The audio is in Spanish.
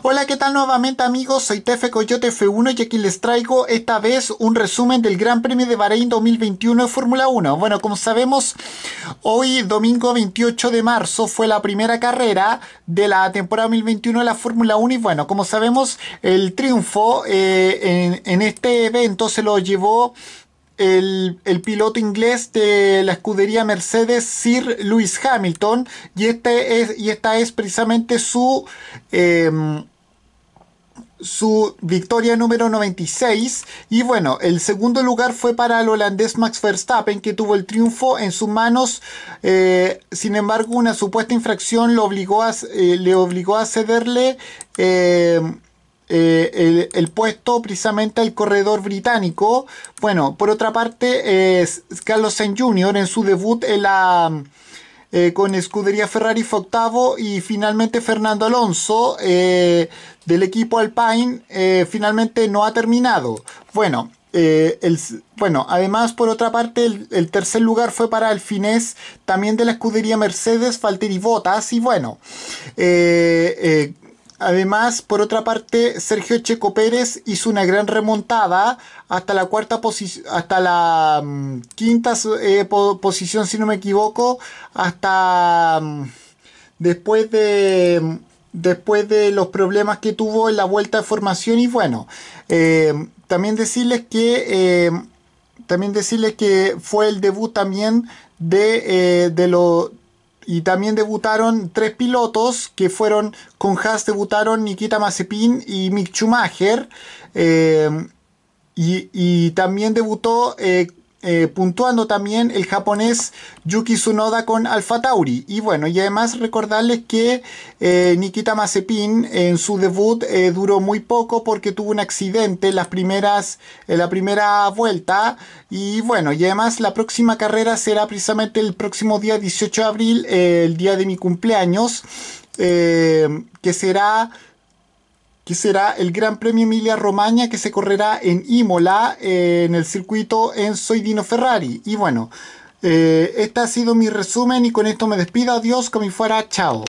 Hola, ¿qué tal nuevamente amigos? Soy Tefe Coyote F1 y aquí les traigo esta vez un resumen del Gran Premio de Bahrein 2021 de Fórmula 1. Bueno, como sabemos, hoy domingo 28 de marzo fue la primera carrera de la temporada 2021 de la Fórmula 1 y bueno, como sabemos, el triunfo eh, en este evento se lo llevó el, piloto inglés de la escudería Mercedes, Sir Lewis Hamilton, y, este es, esta es precisamente su, em, su victoria número 96. Y bueno, el segundo lugar fue para el holandés Max Verstappen, que tuvo el triunfo en sus manos. Eh, sin embargo, una supuesta infracción lo obligó a, eh, le obligó a cederle. Em, eh, el, puesto precisamente al corredor británico. Bueno, por otra parte, es Carlos Sainz Jr. en su debut en la... Eh, con escudería Ferrari fue octavo y finalmente Fernando Alonso eh, del equipo Alpine finalmente no ha terminado. Bueno, bueno, además por otra parte el, tercer lugar fue para el también de la escudería Mercedes, y Botas... y bueno, Además, por otra parte, Sergio Checo Pérez hizo una gran remontada hasta la cuarta posición, hasta la mm, quinta eh, posición, si no me equivoco, hasta mm, después de mm, después de los problemas que tuvo en la vuelta de formación y bueno, eh, también decirles que eh, también decirles que fue el debut también de, de los y también debutaron tres pilotos que fueron con Haas debutaron Nikita Mazepin y Mick Schumacher eh, y, también debutó eh, eh, puntuando también el japonés Yuki Tsunoda con Alfa Tauri. Y bueno, y además recordarles que eh, Nikita Mazepin en su debut eh, duró muy poco porque tuvo un accidente en, las primeras, en la primera vuelta. Y bueno, y además la próxima carrera será precisamente el próximo día 18 de abril, el día de mi cumpleaños, que será que será el Gran Premio Emilia Romagna que se correrá en Imola, eh, en el circuito en soidino Ferrari. Y bueno, eh, este ha sido mi resumen y con esto me despido. Adiós, como fuera, chao.